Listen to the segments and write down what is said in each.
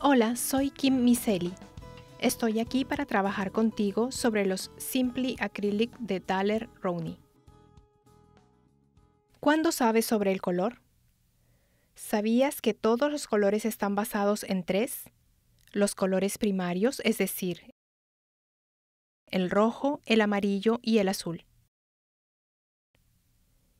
Hola, soy Kim Miseli. Estoy aquí para trabajar contigo sobre los Simply Acrylic de Daler Rowney. ¿Cuándo sabes sobre el color? ¿Sabías que todos los colores están basados en tres? Los colores primarios, es decir, el rojo, el amarillo y el azul.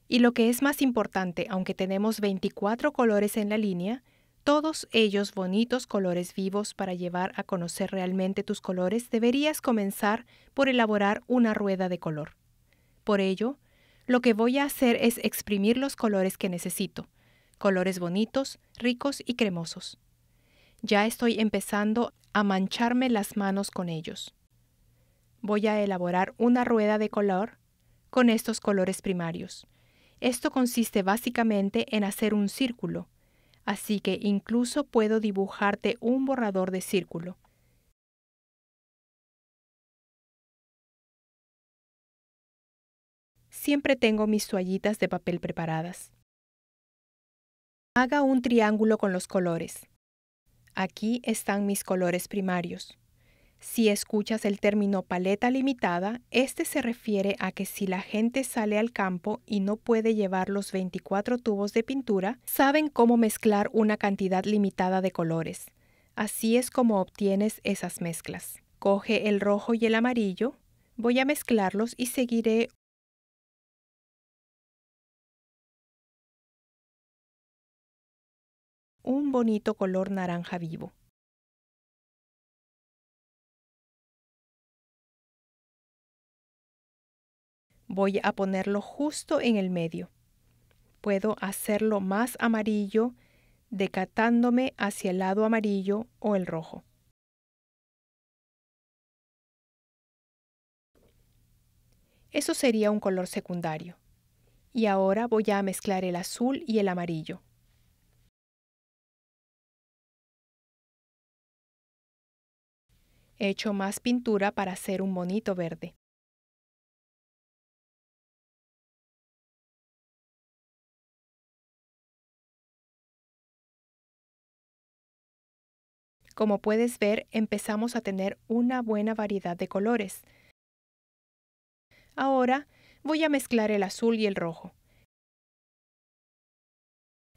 Y lo que es más importante, aunque tenemos 24 colores en la línea, todos ellos bonitos colores vivos para llevar a conocer realmente tus colores, deberías comenzar por elaborar una rueda de color. Por ello, lo que voy a hacer es exprimir los colores que necesito, colores bonitos, ricos y cremosos. Ya estoy empezando a mancharme las manos con ellos. Voy a elaborar una rueda de color con estos colores primarios. Esto consiste básicamente en hacer un círculo, así que incluso puedo dibujarte un borrador de círculo. Siempre tengo mis toallitas de papel preparadas. Haga un triángulo con los colores. Aquí están mis colores primarios. Si escuchas el término paleta limitada, este se refiere a que si la gente sale al campo y no puede llevar los 24 tubos de pintura, saben cómo mezclar una cantidad limitada de colores. Así es como obtienes esas mezclas. Coge el rojo y el amarillo, voy a mezclarlos y seguiré un bonito color naranja vivo. Voy a ponerlo justo en el medio. Puedo hacerlo más amarillo, decatándome hacia el lado amarillo o el rojo. Eso sería un color secundario. Y ahora voy a mezclar el azul y el amarillo. He hecho más pintura para hacer un bonito verde. Como puedes ver, empezamos a tener una buena variedad de colores. Ahora voy a mezclar el azul y el rojo.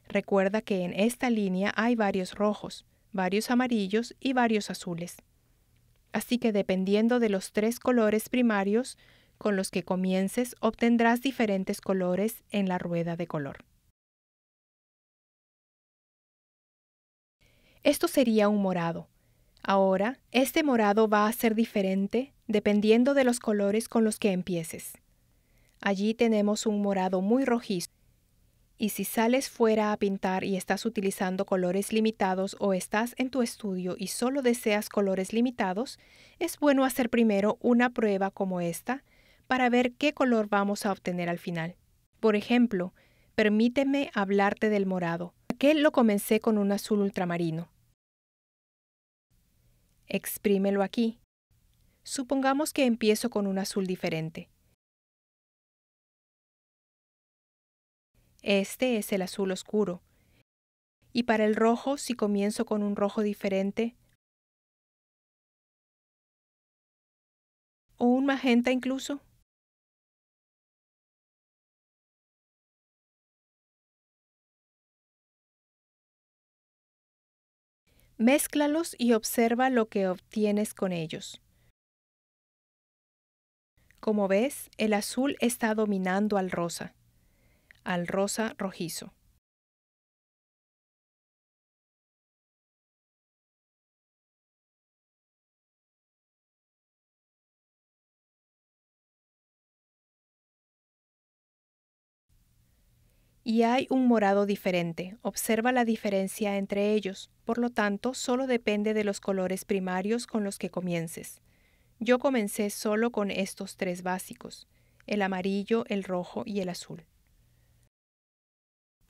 Recuerda que en esta línea hay varios rojos, varios amarillos y varios azules. Así que dependiendo de los tres colores primarios con los que comiences, obtendrás diferentes colores en la rueda de color. Esto sería un morado. Ahora, este morado va a ser diferente dependiendo de los colores con los que empieces. Allí tenemos un morado muy rojizo. Y si sales fuera a pintar y estás utilizando colores limitados o estás en tu estudio y solo deseas colores limitados, es bueno hacer primero una prueba como esta para ver qué color vamos a obtener al final. Por ejemplo, permíteme hablarte del morado. Aquel lo comencé con un azul ultramarino. Exprímelo aquí. Supongamos que empiezo con un azul diferente. Este es el azul oscuro. Y para el rojo, si comienzo con un rojo diferente, o un magenta incluso, Mézclalos y observa lo que obtienes con ellos. Como ves, el azul está dominando al rosa, al rosa rojizo. y hay un morado diferente. Observa la diferencia entre ellos. Por lo tanto, solo depende de los colores primarios con los que comiences. Yo comencé solo con estos tres básicos, el amarillo, el rojo y el azul.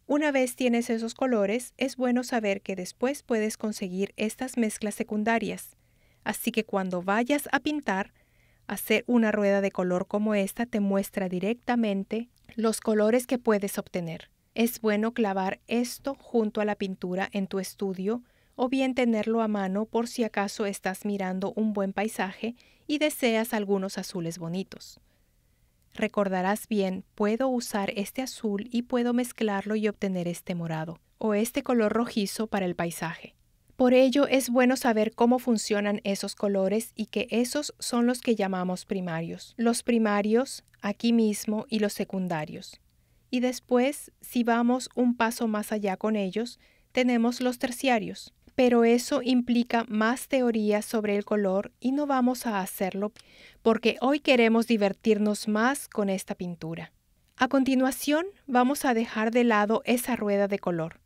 Una vez tienes esos colores, es bueno saber que después puedes conseguir estas mezclas secundarias. Así que cuando vayas a pintar, hacer una rueda de color como esta te muestra directamente los colores que puedes obtener. Es bueno clavar esto junto a la pintura en tu estudio o bien tenerlo a mano por si acaso estás mirando un buen paisaje y deseas algunos azules bonitos. Recordarás bien, puedo usar este azul y puedo mezclarlo y obtener este morado, o este color rojizo para el paisaje. Por ello es bueno saber cómo funcionan esos colores y que esos son los que llamamos primarios. Los primarios aquí mismo y los secundarios. Y después, si vamos un paso más allá con ellos, tenemos los terciarios. Pero eso implica más teoría sobre el color y no vamos a hacerlo porque hoy queremos divertirnos más con esta pintura. A continuación, vamos a dejar de lado esa rueda de color